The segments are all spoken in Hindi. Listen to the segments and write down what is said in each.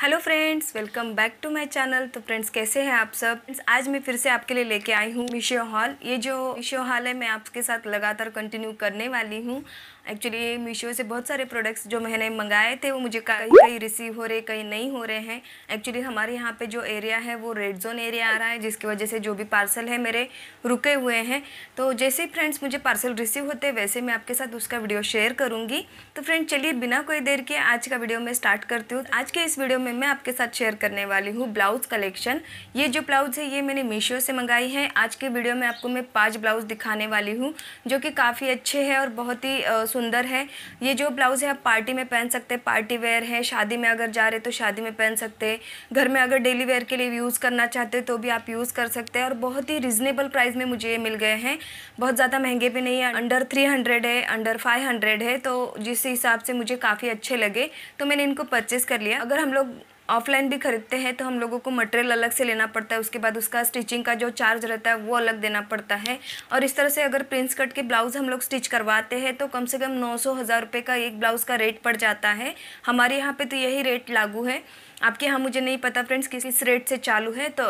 hello friends welcome back to my channel तो फ्रेंड्स कैसे हैं आप सब आज मैं फिर से आपके लिए लेके आई हूँ मीशो हॉल ये जो मीशो हॉल है मैं आपके साथ लगातार कंटिन्यू करने वाली हूँ एक्चुअली मीशो से बहुत सारे प्रोडक्ट्स जो मैंने मंगाए थे वो मुझे कहीं कहीं रिसीव हो रहे कहीं नहीं हो रहे हैं एक्चुअली हमारे यहाँ पे जो एरिया है वो रेड जोन एरिया आ रहा है जिसकी वजह से जो भी पार्सल है मेरे रुके हुए हैं तो जैसे फ्रेंड्स मुझे पार्सल रिसीव होते वैसे मैं आपके साथ उसका वीडियो शेयर करूँगी तो फ्रेंड चलिए बिना कोई देर के आज का वीडियो मैं स्टार्ट करती हूँ आज के इस वीडियो में मैं आपके साथ शेयर करने वाली हूँ ब्लाउज़ कलेक्शन ये जो ब्लाउज़ है ये मैंने मीशो से मंगाई है आज के वीडियो में आपको मैं पाँच ब्लाउज़ दिखाने वाली हूँ जो कि काफ़ी अच्छे है और बहुत ही सुंदर है ये जो ब्लाउज़ है आप पार्टी में पहन सकते हैं पार्टी वेयर है शादी में अगर जा रहे तो शादी में पहन सकते हैं घर में अगर डेली वेयर के लिए यूज़ करना चाहते तो भी आप यूज़ कर सकते हैं और बहुत ही रिजनेबल प्राइस में मुझे ये मिल गए हैं बहुत ज़्यादा महंगे भी नहीं है अंडर थ्री हंड्रेड है अंडर फाइव हंड्रेड है तो जिस हिसाब से मुझे काफ़ी अच्छे लगे तो मैंने इनको परचेज़ कर लिया अगर हम लोग ऑफलाइन भी खरीदते हैं तो हम लोगों को मटेरियल अलग से लेना पड़ता है उसके बाद उसका स्टिचिंग का जो चार्ज रहता है वो अलग देना पड़ता है और इस तरह से अगर प्रिंस कट के ब्लाउज़ हम लोग स्टिच करवाते हैं तो कम से कम नौ सौ हज़ार रुपये का एक ब्लाउज़ का रेट पड़ जाता है हमारे यहाँ पर तो यही रेट लागू है आपके यहाँ मुझे नहीं पता फ्रेंड्स किस किस रेट से चालू है तो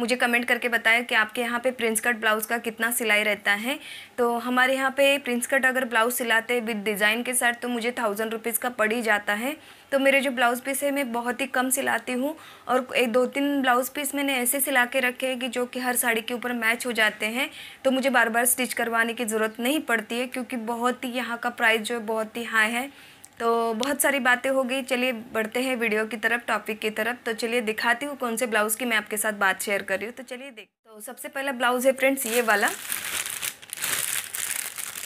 मुझे कमेंट करके बताया कि आपके यहाँ पे प्रिंस कट ब्लाउज़ का कितना सिलाई रहता है तो हमारे यहाँ पे प्रिंस कट अगर ब्लाउज़ सिलाते विद डिज़ाइन के साथ तो मुझे थाउजेंड रुपीज़ का पड़ ही जाता है तो मेरे जो ब्लाउज़ पीस है मैं बहुत ही कम सिलाती हूँ और एक दो तीन ब्लाउज़ पीस मैंने ऐसे सिला के रखे हैं कि जो कि हर साड़ी के ऊपर मैच हो जाते हैं तो मुझे बार बार स्टिच करवाने की ज़रूरत नहीं पड़ती है क्योंकि बहुत ही यहाँ का प्राइस जो है बहुत ही हाई है तो बहुत सारी बातें हो गई चलिए बढ़ते हैं वीडियो की तरफ टॉपिक की तरफ तो चलिए दिखाती हूँ कौन से ब्लाउज़ की मैं आपके साथ बात शेयर कर रही हूँ तो चलिए देख तो सबसे पहला ब्लाउज़ है फ्रेंड्स ये वाला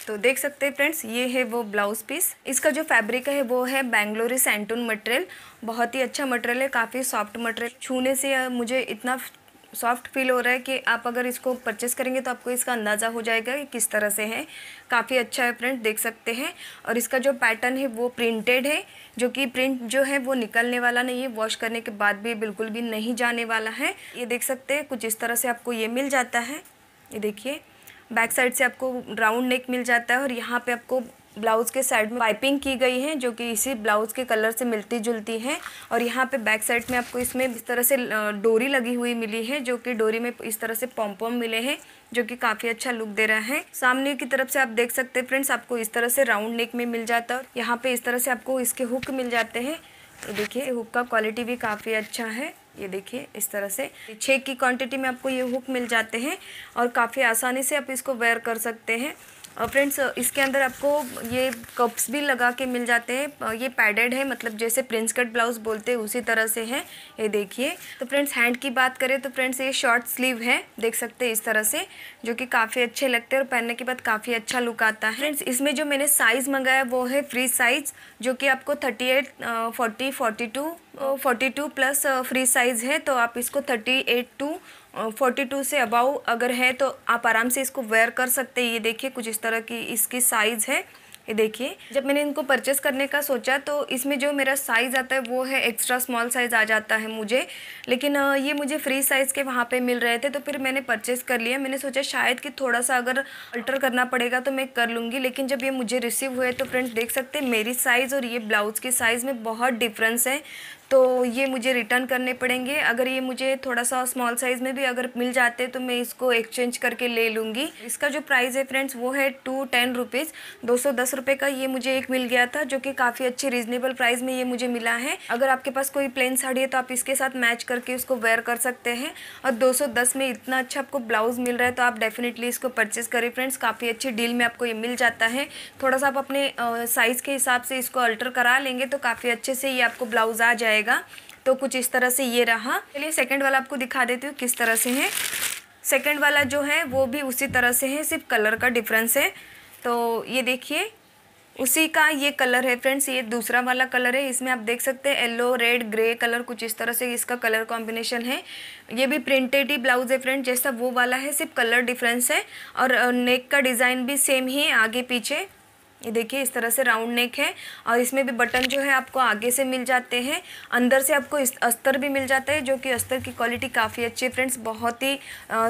तो देख सकते हैं फ्रेंड्स ये है वो ब्लाउज़ पीस इसका जो फैब्रिक है वो है बैंगलोरी सेंटून मटेरियल बहुत ही अच्छा मटेरियल है काफ़ी सॉफ्ट मटेरियल छूने से मुझे इतना सॉफ्ट फील हो रहा है कि आप अगर इसको परचेस करेंगे तो आपको इसका अंदाज़ा हो जाएगा कि किस तरह से है काफ़ी अच्छा है प्रिंट देख सकते हैं और इसका जो पैटर्न है वो प्रिंटेड है जो कि प्रिंट जो है वो निकलने वाला नहीं है वॉश करने के बाद भी बिल्कुल भी नहीं जाने वाला है ये देख सकते हैं कुछ इस तरह से आपको ये मिल जाता है ये देखिए बैक साइड से आपको राउंड नेक मिल जाता है और यहाँ पे आपको ब्लाउज़ के साइड में पाइपिंग की गई है जो कि इसी ब्लाउज़ के कलर से मिलती जुलती है और यहाँ पे बैक साइड में आपको इसमें इस तरह से डोरी लगी हुई मिली है जो कि डोरी में इस तरह से पॉम्पॉम मिले हैं जो कि काफ़ी अच्छा लुक दे रहा है सामने की तरफ से आप देख सकते हैं फ्रेंड्स आपको इस तरह से राउंड नेक में मिल जाता है यहाँ पर इस तरह से आपको इसके हुक मिल जाते हैं देखिए हुक का क्वालिटी भी काफ़ी अच्छा है ये देखिए इस तरह से छः की क्वांटिटी में आपको ये हुक मिल जाते हैं और काफ़ी आसानी से आप इसको वेयर कर सकते हैं और फ्रेंड्स इसके अंदर आपको ये कप्स भी लगा के मिल जाते हैं ये पैडेड है मतलब जैसे प्रिंस कट ब्लाउज बोलते हैं उसी तरह से है ये देखिए तो फ्रेंड्स हैंड की बात करें तो फ्रेंड्स ये शॉर्ट स्लीव है देख सकते हैं इस तरह से जो कि काफ़ी अच्छे लगते हैं और पहनने के बाद काफ़ी अच्छा लुक आता है फ्रेंड्स इसमें जो मैंने साइज़ मंगाया वो है फ्री साइज़ जो कि आपको thirty eight forty forty two forty two plus free size है तो आप इसको thirty eight to forty two से अबाउ अगर है तो आप आराम से इसको वेयर कर सकते हैं ये देखिए कुछ इस तरह की इसकी साइज़ है ये देखिए जब मैंने इनको परचेस करने का सोचा तो इसमें जो मेरा साइज़ आता है वो है एक्स्ट्रा स्मॉल साइज़ आ जाता है मुझे लेकिन ये मुझे फ्री साइज़ के वहाँ पे मिल रहे थे तो फिर मैंने परचेस कर लिया मैंने सोचा शायद कि थोड़ा सा अगर अल्टर करना पड़ेगा तो मैं कर लूँगी लेकिन जब ये मुझे रिसीव हुए तो फ्रेंड्स देख सकते मेरी साइज़ और ये ब्लाउज़ की साइज़ में बहुत डिफ्रेंस है तो ये मुझे रिटर्न करने पड़ेंगे अगर ये मुझे थोड़ा सा स्मॉल साइज़ में भी अगर मिल जाते तो मैं इसको एक्सचेंज करके ले लूँगी इसका जो प्राइस है फ्रेंड्स वो है टू टेन रुपीज़ दो सौ दस रुपये का ये मुझे एक मिल गया था जो कि काफ़ी अच्छे रिजनेबल प्राइस में ये मुझे मिला है अगर आपके पास कोई प्लेन साड़ी है तो आप इसके साथ मैच करके उसको वेयर कर सकते हैं और दो सौ दस में इतना अच्छा आपको ब्लाउज़ मिल रहा है तो आप डेफिनेटली इसको परचेज़ करें फ्रेंड्स काफ़ी अच्छी डील में आपको ये मिल जाता है थोड़ा सा आप अपने साइज़ के हिसाब से इसको अल्टर करा लेंगे तो काफ़ी अच्छे से ये आपको ब्लाउज़ आ जाएगा जाएगा तो कुछ इस तरह से ये रहा चलिए सेकेंड वाला आपको दिखा देती हूँ किस तरह से है सेकेंड वाला जो है वो भी उसी तरह से है सिर्फ कलर का डिफरेंस है तो ये देखिए उसी का ये कलर है फ्रेंड्स ये दूसरा वाला कलर है इसमें आप देख सकते हैं येलो रेड ग्रे कलर कुछ इस तरह से इसका कलर कॉम्बिनेशन है ये भी प्रिंटेड ही ब्लाउज है फ्रेंड जैसा वो वाला है सिर्फ कलर डिफरेंस है और नेक का डिज़ाइन भी सेम ही है आगे पीछे ये देखिए इस तरह से राउंड नेक है और इसमें भी बटन जो है आपको आगे से मिल जाते हैं अंदर से आपको इस अस्तर भी मिल जाता है जो कि अस्तर की क्वालिटी काफ़ी अच्छी है फ्रेंड्स बहुत ही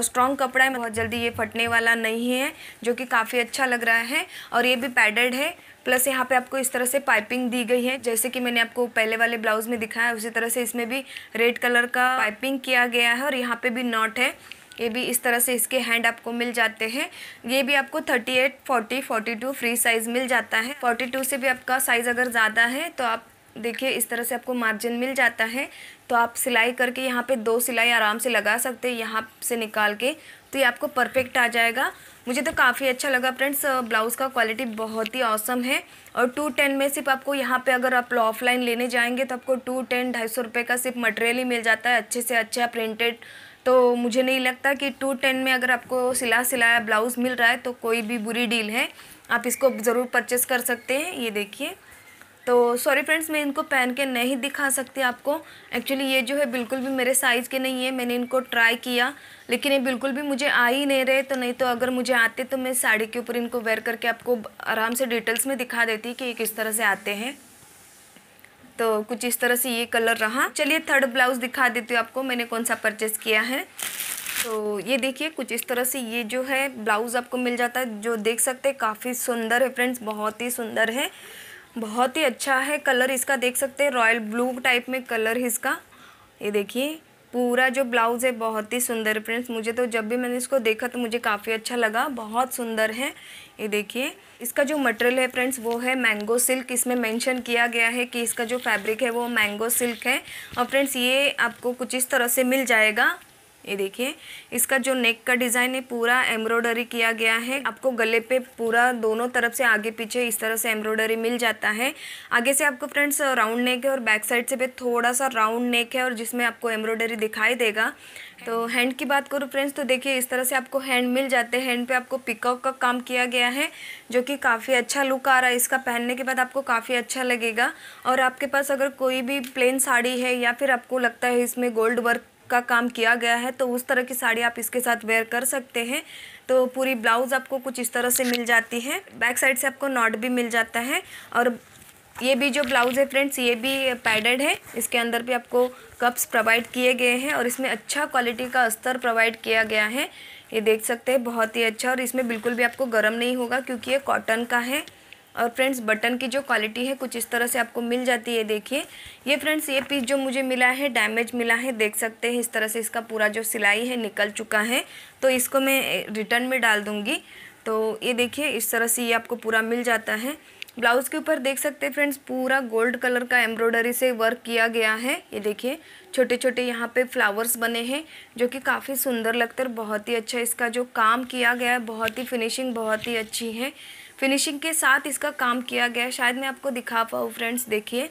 स्ट्रॉन्ग कपड़ा है बहुत जल्दी ये फटने वाला नहीं है जो कि काफ़ी अच्छा लग रहा है और ये भी पैडेड है प्लस यहाँ पे आपको इस तरह से पाइपिंग दी गई है जैसे कि मैंने आपको पहले वाले ब्लाउज़ में दिखाया उसी तरह से इसमें भी रेड कलर का पाइपिंग किया गया है और यहाँ पे भी नॉट है ये भी इस तरह से इसके हैंड आपको मिल जाते हैं ये भी आपको 38, 40, 42 फ्री साइज़ मिल जाता है 42 से भी आपका साइज़ अगर ज़्यादा है तो आप देखिए इस तरह से आपको मार्जिन मिल जाता है तो आप सिलाई करके यहाँ पे दो सिलाई आराम से लगा सकते हैं यहाँ से निकाल के तो ये आपको परफेक्ट आ जाएगा मुझे तो काफ़ी अच्छा लगा फ्रेंड्स ब्लाउज़ का क्वालिटी बहुत ही औसम है और टू टेन में सिर्फ आपको यहाँ पे अगर आप ऑफलाइन लेने जाएंगे तो आपको टू टेन ढाई सौ रुपये का सिर्फ मटेरियल ही मिल जाता है अच्छे से अच्छा प्रिंटेड तो मुझे नहीं लगता कि टू टेन में अगर आपको सिला सिलाया ब्लाउज़ मिल रहा है तो कोई भी बुरी डील है आप इसको ज़रूर परचेस कर सकते हैं ये देखिए तो सॉरी फ्रेंड्स मैं इनको पहन के नहीं दिखा सकती आपको एक्चुअली ये जो है बिल्कुल भी मेरे साइज़ के नहीं है मैंने इनको ट्राई किया लेकिन ये बिल्कुल भी मुझे आ ही नहीं रहे तो नहीं तो अगर मुझे आते तो मैं साड़ी के ऊपर इनको वेयर करके आपको आराम से डिटेल्स में दिखा देती कि ये किस तरह से आते हैं तो कुछ इस तरह से ये कलर रहा चलिए थर्ड ब्लाउज दिखा देती हूँ आपको मैंने कौन सा परचेज़ किया है तो ये देखिए कुछ इस तरह से ये जो है ब्लाउज़ आपको मिल जाता है जो देख सकते हैं काफ़ी सुंदर है फ्रेंड्स बहुत ही सुंदर है बहुत ही अच्छा है कलर इसका देख सकते हैं रॉयल ब्लू टाइप में कलर है इसका ये देखिए पूरा जो ब्लाउज़ है बहुत ही सुंदर फ्रेंड्स मुझे तो जब भी मैंने इसको देखा तो मुझे काफ़ी अच्छा लगा बहुत सुंदर है ये देखिए इसका जो मटेरियल है फ्रेंड्स वो है मैंगो सिल्क इसमें मेंशन किया गया है कि इसका जो फैब्रिक है वो मैंगो सिल्क है और फ्रेंड्स ये आपको कुछ इस तरह से मिल जाएगा ये देखिए इसका जो नेक का डिज़ाइन है पूरा एम्ब्रॉयडरी किया गया है आपको गले पे पूरा दोनों तरफ से आगे पीछे इस तरह से एम्ब्रॉयडरी मिल जाता है आगे से आपको फ्रेंड्स राउंड नेक है और बैक साइड से भी थोड़ा सा राउंड नेक है और जिसमें आपको एम्ब्रॉयडरी दिखाई देगा तो हैंड की बात करूँ फ्रेंड्स तो देखिए इस तरह से आपको हैंड मिल जाते हैं हैंड पे आपको पिकअप का काम किया गया है जो कि काफ़ी अच्छा लुक आ रहा है इसका पहनने के बाद आपको काफ़ी अच्छा लगेगा और आपके पास अगर कोई भी प्लेन साड़ी है या फिर आपको लगता है इसमें गोल्ड वर्क का काम किया गया है तो उस तरह की साड़ी आप इसके साथ वेयर कर सकते हैं तो पूरी ब्लाउज़ आपको कुछ इस तरह से मिल जाती है बैक साइड से आपको नॉट भी मिल जाता है और ये भी जो ब्लाउज़ है फ्रेंड्स ये भी पैडेड है इसके अंदर भी आपको कप्स प्रोवाइड किए गए हैं और इसमें अच्छा क्वालिटी का अस्तर प्रोवाइड किया गया है ये देख सकते हैं बहुत ही अच्छा और इसमें बिल्कुल भी आपको गर्म नहीं होगा क्योंकि ये कॉटन का है और फ्रेंड्स बटन की जो क्वालिटी है कुछ इस तरह से आपको मिल जाती है देखिए ये फ्रेंड्स ये पीस जो मुझे मिला है डैमेज मिला है देख सकते हैं इस तरह से इसका पूरा जो सिलाई है निकल चुका है तो इसको मैं रिटर्न में डाल दूँगी तो ये देखिए इस तरह से ये आपको पूरा मिल जाता है ब्लाउज़ के ऊपर देख सकते हैं फ्रेंड्स पूरा गोल्ड कलर का एम्ब्रॉयडरी से वर्क किया गया है ये देखिए छोटे छोटे यहाँ पे फ्लावर्स बने हैं जो कि काफ़ी सुंदर लगते हैं बहुत ही अच्छा इसका जो काम किया गया है बहुत ही फिनिशिंग बहुत ही अच्छी है फिनिशिंग के साथ इसका काम किया गया है शायद मैं आपको दिखा पाऊँ फ्रेंड्स देखिए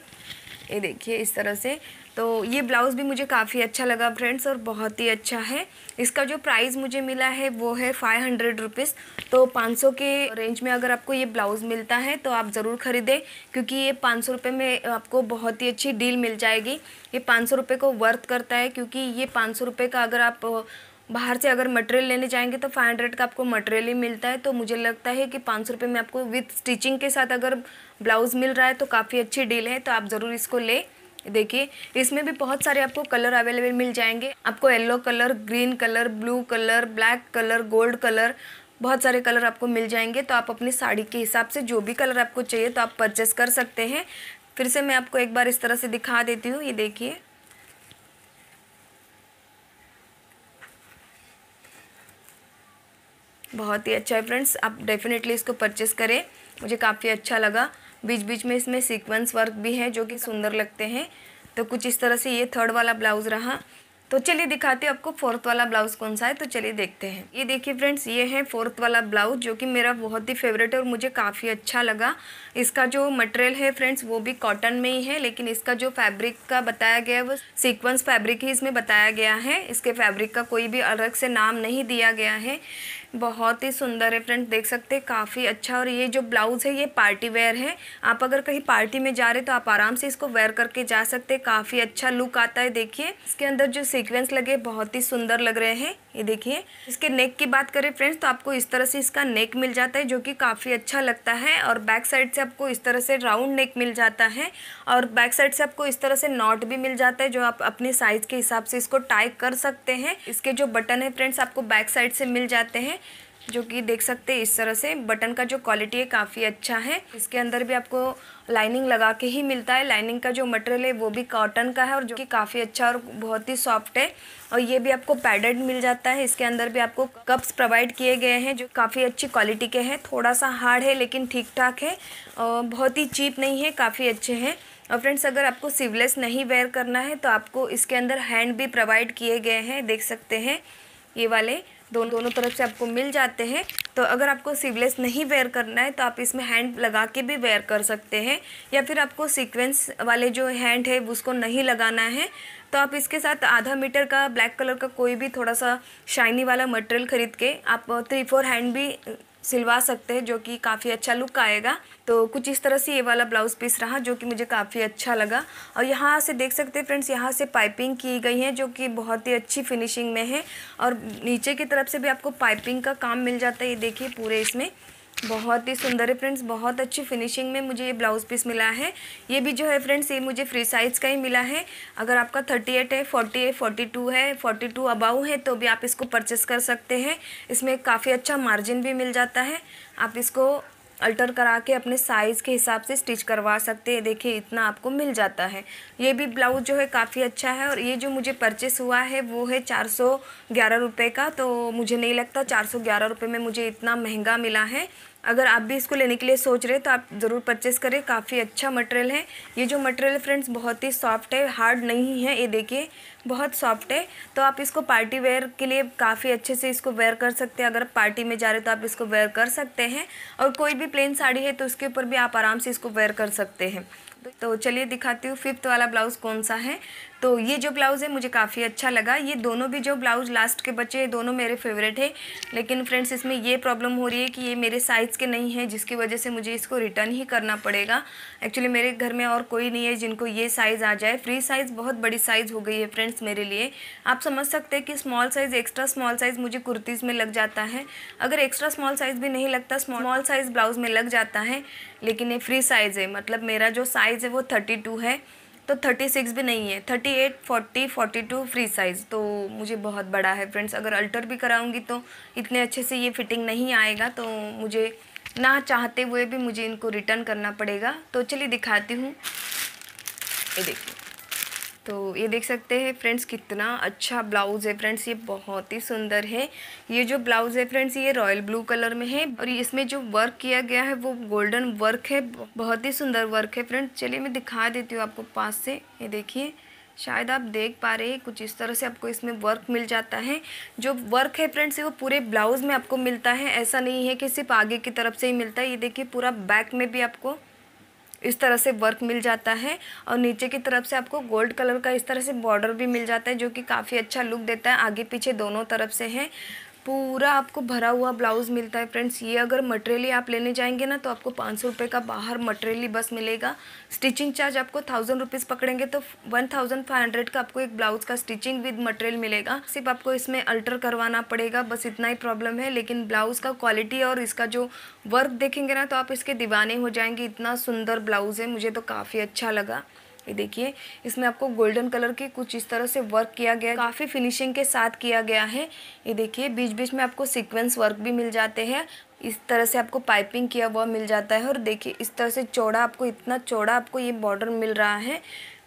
ये देखिए इस तरह से तो ये ब्लाउज़ भी मुझे काफ़ी अच्छा लगा फ्रेंड्स और बहुत ही अच्छा है इसका जो प्राइस मुझे मिला है वो है फाइव हंड्रेड रुपीज़ तो पाँच सौ के रेंज में अगर आपको ये ब्लाउज़ मिलता है तो आप ज़रूर ख़रीदें क्योंकि ये पाँच सौ रुपये में आपको बहुत ही अच्छी डील मिल जाएगी ये पाँच सौ रुपये को वर्थ करता है क्योंकि ये पाँच सौ रुपये का अगर आप बाहर से अगर मटेरियल लेने जाएंगे तो फाइव हंड्रेड का आपको मटेरियल ही मिलता है तो मुझे लगता है कि पाँच सौ रुपये में आपको विथ स्टिचिंग के साथ अगर ब्लाउज़ मिल रहा है तो काफ़ी अच्छी डील है तो आप ज़रूर इसको ले देखिए इसमें भी बहुत सारे आपको कलर अवेलेबल मिल जाएंगे आपको yellow colour green colour blue colour black colour gold colour बहुत सारे कलर आपको मिल जाएंगे तो आप अपनी साड़ी के हिसाब से जो भी कलर आपको चाहिए तो आप परचेस कर सकते हैं फिर से मैं आपको एक बार इस तरह से दिखा देती हूँ ये देखिए बहुत ही अच्छा है फ्रेंड्स आप डेफिनेटली इसको परचेस करें मुझे काफ़ी अच्छा लगा बीच बीच में इसमें सीक्वेंस वर्क भी है जो कि सुंदर लगते हैं तो कुछ इस तरह से ये थर्ड वाला ब्लाउज़ रहा तो चलिए दिखाते हैं आपको फोर्थ वाला ब्लाउज़ कौन सा है तो चलिए देखते हैं ये देखिए फ्रेंड्स ये है फोर्थ वाला ब्लाउज़ जो कि मेरा बहुत ही फेवरेट है और मुझे काफ़ी अच्छा लगा इसका जो मटेरियल है फ्रेंड्स वो भी कॉटन में ही है लेकिन इसका जो फैब्रिक का बताया गया है वो सीक्वेंस फैब्रिक ही इसमें बताया गया है इसके फैब्रिक का कोई भी अलग से नाम नहीं दिया गया है बहुत ही सुंदर है फ्रेंड्स देख सकते हैं काफ़ी अच्छा और ये जो ब्लाउज़ है ये पार्टी वेयर है आप अगर कहीं पार्टी में जा रहे तो आप आराम से इसको वेयर करके जा सकते हैं काफ़ी अच्छा लुक आता है देखिए इसके अंदर जो सीक्वेंस लगे बहुत ही सुंदर लग रहे हैं ये देखिए इसके नेक की बात करें फ्रेंड्स तो आपको इस तरह से इसका नेक मिल जाता है जो कि काफ़ी अच्छा लगता है और बैक साइड से आपको इस तरह से राउंड नेक मिल जाता है और बैक साइड से आपको इस तरह से नॉट भी मिल जाता है जो आप अपने साइज़ के हिसाब से इसको टाइप कर सकते हैं इसके जो बटन है फ्रेंड्स आपको बैक साइड से मिल जाते हैं जो कि देख सकते हैं इस तरह से बटन का जो क्वालिटी है काफ़ी अच्छा है इसके अंदर भी आपको लाइनिंग लगा के ही मिलता है लाइनिंग का जो मटेरियल है वो भी कॉटन का है और जो कि काफ़ी अच्छा और बहुत ही सॉफ्ट है और ये भी आपको पैडेड मिल जाता है इसके अंदर भी आपको कप्स प्रोवाइड किए गए हैं जो काफ़ी अच्छी क्वालिटी के हैं थोड़ा सा हार्ड है लेकिन ठीक ठाक है और बहुत ही चीप नहीं है काफ़ी अच्छे हैं और फ्रेंड्स अगर आपको सिवलेस नहीं वेयर करना है तो आपको इसके अंदर हैंड भी प्रोवाइड किए गए हैं देख सकते हैं ये वाले दोनों दोनों तरफ से आपको मिल जाते हैं तो अगर आपको सीवलेस नहीं वेयर करना है तो आप इसमें हैंड लगा के भी वेयर कर सकते हैं या फिर आपको सीक्वेंस वाले जो हैंड है उसको नहीं लगाना है तो आप इसके साथ आधा मीटर का ब्लैक कलर का कोई भी थोड़ा सा शाइनी वाला मटेरियल ख़रीद के आप थ्री फोर हैंड भी सिलवा सकते हैं जो कि काफ़ी अच्छा लुक आएगा तो कुछ इस तरह से ये वाला ब्लाउज़ पीस रहा जो कि मुझे काफ़ी अच्छा लगा और यहाँ से देख सकते हैं फ्रेंड्स यहाँ से पाइपिंग की गई है जो कि बहुत ही अच्छी फिनिशिंग में है और नीचे की तरफ से भी आपको पाइपिंग का काम मिल जाता है ये देखिए पूरे इसमें बहुत ही सुंदर है फ्रेंड्स बहुत अच्छी फिनिशिंग में मुझे ये ब्लाउज़ पीस मिला है ये भी जो है फ्रेंड्स ये मुझे फ्री साइज़ का ही मिला है अगर आपका थर्टी एट है फोर्टी एट फोर्टी टू है फोर्टी टू अबाउ है तो भी आप इसको परचेस कर सकते हैं इसमें काफ़ी अच्छा मार्जिन भी मिल जाता है आप इसको अल्टर करा के अपने साइज़ के हिसाब से स्टिच करवा सकते हैं देखिए इतना आपको मिल जाता है ये भी ब्लाउज जो है काफ़ी अच्छा है और ये जो मुझे परचेस हुआ है वो है चार सौ ग्यारह रुपये का तो मुझे नहीं लगता चार सौ ग्यारह रुपये में मुझे इतना महंगा मिला है अगर आप भी इसको लेने के लिए सोच रहे तो आप ज़रूर परचेस करें काफ़ी अच्छा मटेरियल है ये जो मटेरियल फ्रेंड्स बहुत ही सॉफ्ट है हार्ड नहीं है ये देखिए बहुत सॉफ्ट है तो आप इसको पार्टी वेयर के लिए काफ़ी अच्छे से इसको वेयर कर सकते हैं अगर पार्टी में जा रहे हो तो आप इसको वेयर कर सकते हैं और कोई भी प्लेन साड़ी है तो उसके ऊपर भी आप आराम से इसको वेयर कर सकते हैं तो चलिए दिखाती हूँ फिफ्थ वाला ब्लाउज़ कौन सा है तो ये जो ब्लाउज़ है मुझे काफ़ी अच्छा लगा ये दोनों भी जो ब्लाउज़ लास्ट के बचे दोनों मेरे फेवरेट है लेकिन फ्रेंड्स इसमें ये प्रॉब्लम हो रही है कि ये मेरे साइज़ के नहीं है जिसकी वजह से मुझे इसको रिटर्न ही करना पड़ेगा एक्चुअली मेरे घर में और कोई नहीं है जिनको ये साइज़ आ जाए फ्री साइज़ बहुत बड़ी साइज़ हो गई है फ्रेंड्स मेरे लिए आप समझ सकते हैं कि small size extra small size मुझे कुर्तीज़ में लग जाता है अगर एक्स्ट्रा स्मॉल साइज़ भी नहीं लगता स्मॉल साइज़ ब्लाउज़ में लग जाता है लेकिन ये फ्री साइज़ है मतलब मेरा जो साइज़ है वो थर्टी है तो थर्टी सिक्स भी नहीं है thirty eight forty forty two free size तो मुझे बहुत बड़ा है फ्रेंड्स अगर अल्टर भी कराऊंगी तो इतने अच्छे से ये फिटिंग नहीं आएगा तो मुझे ना चाहते हुए भी मुझे इनको रिटर्न करना पड़ेगा तो चलिए दिखाती हूँ ये देखिए तो ये देख सकते हैं फ्रेंड्स कितना अच्छा ब्लाउज़ है फ्रेंड्स ये बहुत ही सुंदर है ये जो ब्लाउज़ है फ्रेंड्स ये रॉयल ब्लू कलर में है और इसमें जो वर्क किया गया है वो गोल्डन वर्क है बहुत ही सुंदर वर्क है फ्रेंड्स चलिए मैं दिखा देती हूँ आपको पास से ये देखिए शायद आप देख पा रहे हैं कुछ इस तरह से आपको इसमें वर्क मिल जाता है जो वर्क है फ्रेंड्स वो पूरे ब्लाउज़ में आपको मिलता है ऐसा नहीं है कि सिर्फ आगे की तरफ से ही मिलता है ये देखिए पूरा बैक में भी आपको इस तरह से वर्क मिल जाता है और नीचे की तरफ से आपको गोल्ड कलर का इस तरह से बॉर्डर भी मिल जाता है जो कि काफ़ी अच्छा लुक देता है आगे पीछे दोनों तरफ से है पूरा आपको भरा हुआ ब्लाउज़ मिलता है फ्रेंड्स ये अगर मटेरियली आप लेने जाएंगे ना तो आपको पाँच सौ रुपये का बाहर मटेरियली बस मिलेगा स्टिचिंग चार्ज आपको थाउजेंड रुपीज़ पकड़ेंगे तो वन थाउजेंड फाइव हंड्रेड का आपको एक ब्लाउज़ का स्टिचिंग विद मटेरियल मिलेगा सिर्फ आपको इसमें अल्टर करवाना पड़ेगा बस इतना ही प्रॉब्लम है लेकिन ब्लाउज़ का क्वालिटी और इसका जो वर्क देखेंगे ना तो आप इसके दीवाने हो जाएंगे इतना सुंदर ब्लाउज़ है मुझे तो काफ़ी अच्छा लगा ये देखिए इसमें आपको गोल्डन कलर के कुछ इस तरह से वर्क किया गया काफ़ी फिनिशिंग के साथ किया गया है ये देखिए बीच बीच में आपको सीक्वेंस वर्क भी मिल जाते हैं इस तरह से आपको पाइपिंग किया हुआ मिल जाता है और देखिए इस तरह से चौड़ा आपको इतना चौड़ा आपको ये बॉर्डर मिल रहा है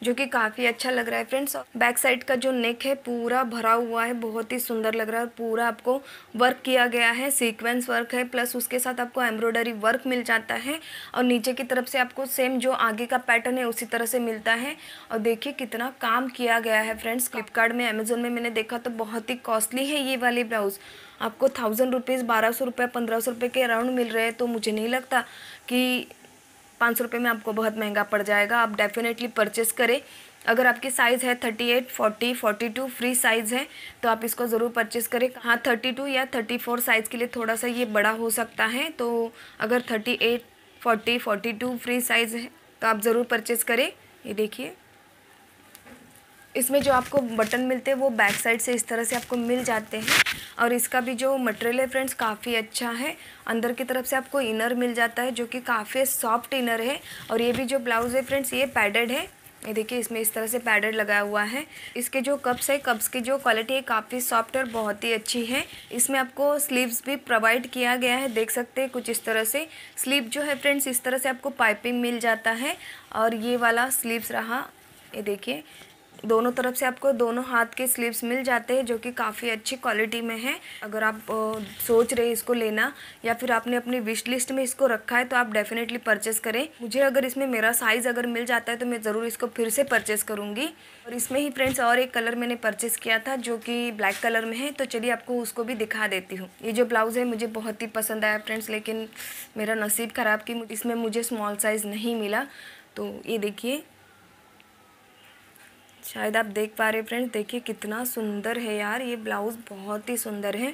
जो कि काफ़ी अच्छा लग रहा है फ्रेंड्स बैक साइड का जो नेक है पूरा भरा हुआ है बहुत ही सुंदर लग रहा है पूरा आपको वर्क किया गया है सीक्वेंस वर्क है प्लस उसके साथ आपको एम्ब्रॉयडरी वर्क मिल जाता है और नीचे की तरफ से आपको सेम जो आगे का पैटर्न है उसी तरह से मिलता है और देखिए कितना काम किया गया है फ्रेंड्स फ्लिपकार्ट में अमेजोन में मैंने देखा तो बहुत ही कॉस्टली है ये वाली ब्लाउज़ आपको थाउजेंड रुपीज़ बारह सौ रुपये पंद्रह सौ रुपये के अराउंड मिल रहे हैं तो मुझे नहीं लगता कि पाँच सौ रुपये में आपको बहुत महंगा पड़ जाएगा आप डेफिनेटली परचेस करें अगर आपकी साइज़ है thirty eight forty forty two free size है तो आप इसको ज़रूर परचेस करें हाँ थर्टी टू या थर्टी फोर साइज़ के लिए थोड़ा सा ये बड़ा हो सकता है तो अगर thirty eight forty forty two free size है तो आप ज़रूर परचेस करें ये देखिए इसमें जो आपको बटन मिलते हैं वो बैक साइड से इस तरह से आपको मिल जाते हैं और इसका भी जो मटेरियल है फ्रेंड्स काफ़ी अच्छा है अंदर की तरफ से आपको इनर मिल जाता है जो कि काफ़ी सॉफ्ट इनर है और ये भी जो ब्लाउज़ है फ्रेंड्स ये पैडेड है ये देखिए इसमें इस तरह से पैडेड लगाया हुआ है इसके जो कप्स है कप्स की जो क्वालिटी है काफ़ी सॉफ्ट और बहुत ही अच्छी है इसमें आपको स्लीव्स भी प्रोवाइड किया गया है देख सकते हैं कुछ इस तरह से स्लीव जो है फ्रेंड्स इस तरह से आपको पाइपिंग मिल जाता है और ये वाला स्लीव्स रहा ये देखिए दोनों तरफ से आपको दोनों हाथ के स्लीव्स मिल जाते हैं जो कि काफ़ी अच्छी क्वालिटी में है अगर आप सोच रहे इसको लेना या फिर आपने अपनी विश लिस्ट में इसको रखा है तो आप डेफिनेटली परचेस करें मुझे अगर इसमें मेरा साइज़ अगर मिल जाता है तो मैं ज़रूर इसको फिर से परचेस करूँगी और इसमें ही फ्रेंड्स और एक कलर मैंने परचेस किया था जो कि ब्लैक कलर में है तो चलिए आपको उसको भी दिखा देती हूँ ये जो ब्लाउज़ है मुझे बहुत ही पसंद आया फ्रेंड्स लेकिन मेरा नसीब ख़राब कि इसमें मुझे स्मॉल साइज़ नहीं मिला तो ये देखिए शायद आप देख पा रहे फ्रेंड्स देखिए कितना सुंदर है यार ये ब्लाउज़ बहुत ही सुंदर है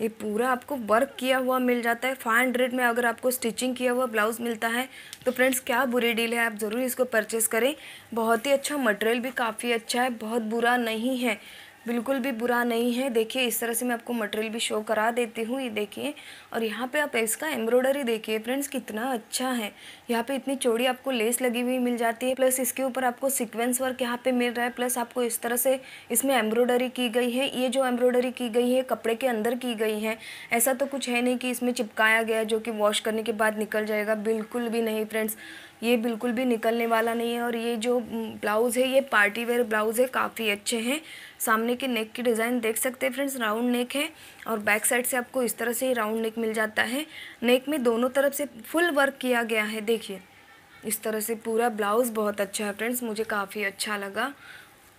ये पूरा आपको वर्क किया हुआ मिल जाता है फाइव हंड्रेड में अगर आपको स्टिचिंग किया हुआ ब्लाउज़ मिलता है तो फ्रेंड्स क्या बुरी डील है आप ज़रूर इसको परचेज़ करें बहुत ही अच्छा मटेरियल भी काफ़ी अच्छा है बहुत बुरा नहीं है बिल्कुल भी बुरा नहीं है देखिए इस तरह से मैं आपको मटेरियल भी शो करा देती हूँ ये देखिए और यहाँ पे आप इसका एम्ब्रॉयडरी देखिए फ्रेंड्स कितना अच्छा है यहाँ पे इतनी चौड़ी आपको लेस लगी हुई मिल जाती है प्लस इसके ऊपर आपको सिक्वेंस वर्क यहाँ पे मिल रहा है प्लस आपको इस तरह से इसमें एम्ब्रॉयडरी की गई है ये जो एम्ब्रॉयडरी की गई है कपड़े के अंदर की गई है ऐसा तो कुछ है नहीं कि इसमें चिपकाया गया जो कि वॉश करने के बाद निकल जाएगा बिल्कुल भी नहीं फ्रेंड्स ये बिल्कुल भी निकलने वाला नहीं है और ये जो ब्लाउज़ है ये पार्टी वेयर ब्लाउज़ है काफ़ी अच्छे हैं सामने के नेक की डिज़ाइन देख सकते हैं फ्रेंड्स राउंड नेक है और बैक साइड से आपको इस तरह से ही राउंड नेक मिल जाता है नेक में दोनों तरफ से फुल वर्क किया गया है देखिए इस तरह से पूरा ब्लाउज़ बहुत अच्छा है फ्रेंड्स मुझे काफ़ी अच्छा लगा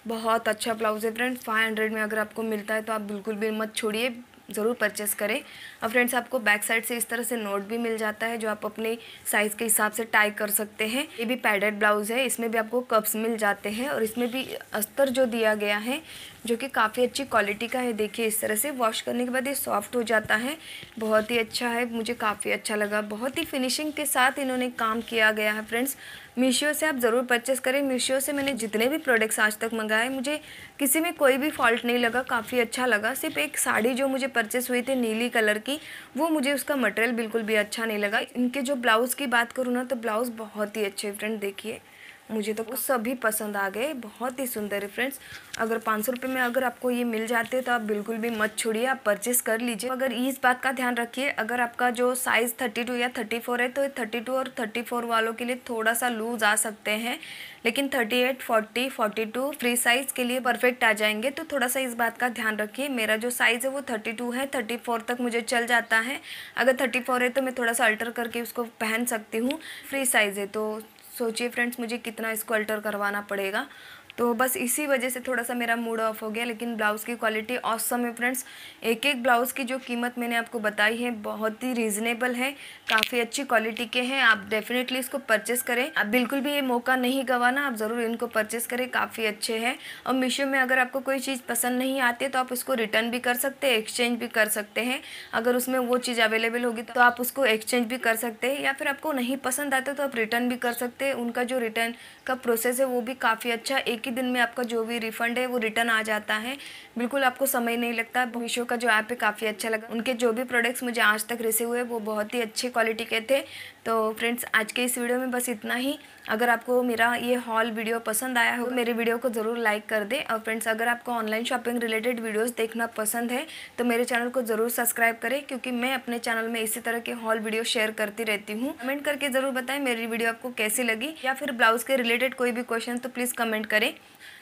बहुत अच्छा ब्लाउज़ है फ्रेंड्स फाइव हंड्रेड में अगर आपको मिलता है तो आप बिल्कुल भी मत छोड़िए ज़रूर परचेस करें और फ्रेंड्स आपको बैक साइड से इस तरह से नोट भी मिल जाता है जो आप अपने साइज़ के हिसाब से टाई कर सकते हैं ये भी पैडेड ब्लाउज़ है इसमें भी आपको कप्स मिल जाते हैं और इसमें भी अस्तर जो दिया गया है जो कि काफ़ी अच्छी क्वालिटी का है देखिए इस तरह से वॉश करने के बाद ये सॉफ्ट हो जाता है बहुत ही अच्छा है मुझे काफ़ी अच्छा लगा बहुत ही फिनिशिंग के साथ इन्होंने काम किया गया है फ्रेंड्स मीशो से आप ज़रूर परचेस करें मीशो से मैंने जितने भी प्रोडक्ट्स आज तक मंगाए मुझे किसी में कोई भी फॉल्ट नहीं लगा काफ़ी अच्छा लगा सिर्फ एक साड़ी जो मुझे परचेस हुई थी नीली कलर की वो मुझे उसका मटेरियल बिल्कुल भी अच्छा नहीं लगा इनके जो ब्लाउज़ की बात करूँ ना तो ब्लाउज़ बहुत ही अच्छे फ्रेंड देखिए मुझे तो वो सभी पसंद आ गए बहुत ही सुंदर है फ्रेंड्स अगर पाँच सौ रुपये में अगर आपको ये मिल जाते तो आप बिल्कुल भी मत छोड़िए आप परचेस कर लीजिए अगर इस बात का ध्यान रखिए अगर आपका जो साइज़ थर्टी टू या थर्टी फोर है तो थर्टी टू और थर्टी फोर वालों के लिए थोड़ा सा लूज आ सकते हैं लेकिन thirty eight forty forty two free size के लिए परफेक्ट आ जाएंगे तो थोड़ा सा इस बात का ध्यान रखिए मेरा जो साइज़ है वो थर्टी टू है थर्टी फोर तक मुझे चल जाता है अगर थर्टी फोर है तो मैं थोड़ा सा अल्टर करके उसको पहन सकती हूँ फ्री साइज़ है तो सोचिए फ्रेंड्स मुझे कितना इसको अल्टर करवाना पड़ेगा तो बस इसी वजह से थोड़ा सा मेरा मूड ऑफ हो गया लेकिन ब्लाउज़ की क्वालिटी ऑसम है फ्रेंड्स एक एक ब्लाउज़ की जो कीमत मैंने आपको बताई है बहुत ही रीज़नेबल है काफ़ी अच्छी क्वालिटी के हैं आप डेफिनेटली इसको परचेस करें आप बिल्कुल भी ये मौका नहीं गंवाना आप ज़रूर इनको परचेस करें काफ़ी अच्छे हैं और मीशो में अगर आपको कोई चीज़ पसंद नहीं आती तो आप उसको रिटर्न भी कर सकते हैं एक्सचेंज भी कर सकते हैं अगर उसमें वो चीज़ अवेलेबल होगी तो आप उसको एक्सचेंज भी कर सकते हैं या फिर आपको नहीं पसंद आता तो आप रिटर्न भी कर सकते हैं उनका जो रिटर्न का प्रोसेस है वो भी काफ़ी अच्छा एक ही ही दिन में आपका जो भी रिफंड है वो रिटर्न आ जाता है बिल्कुल आपको समय नहीं लगता मीशो का जो ऐप है काफ़ी अच्छा लगा उनके जो भी प्रोडक्ट्स मुझे आज तक रिसीव हुए वो बहुत ही अच्छी क्वालिटी के थे तो फ्रेंड्स आज के इस वीडियो में बस इतना ही अगर आपको मेरा ये हॉल वीडियो पसंद आया हो तो मेरे वीडियो को ज़रूर लाइक कर दे और फ्रेंड्स अगर आपको ऑनलाइन शॉपिंग रिलेटेड वीडियोस देखना पसंद है तो मेरे चैनल को ज़रूर सब्सक्राइब करें क्योंकि मैं अपने चैनल में इसी तरह के हॉल वीडियो शेयर करती रहती हूँ कमेंट करके ज़रूर बताएं मेरी वीडियो आपको कैसी लगी या फिर ब्लाउज़ के रिलेटेड कोई भी क्वेश्चन तो प्लीज़ कमेंट करें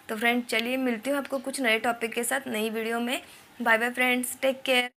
तो फ्रेंड्स चलिए मिलती हूँ आपको कुछ नए टॉपिक के साथ नई वीडियो में bye bye friends take care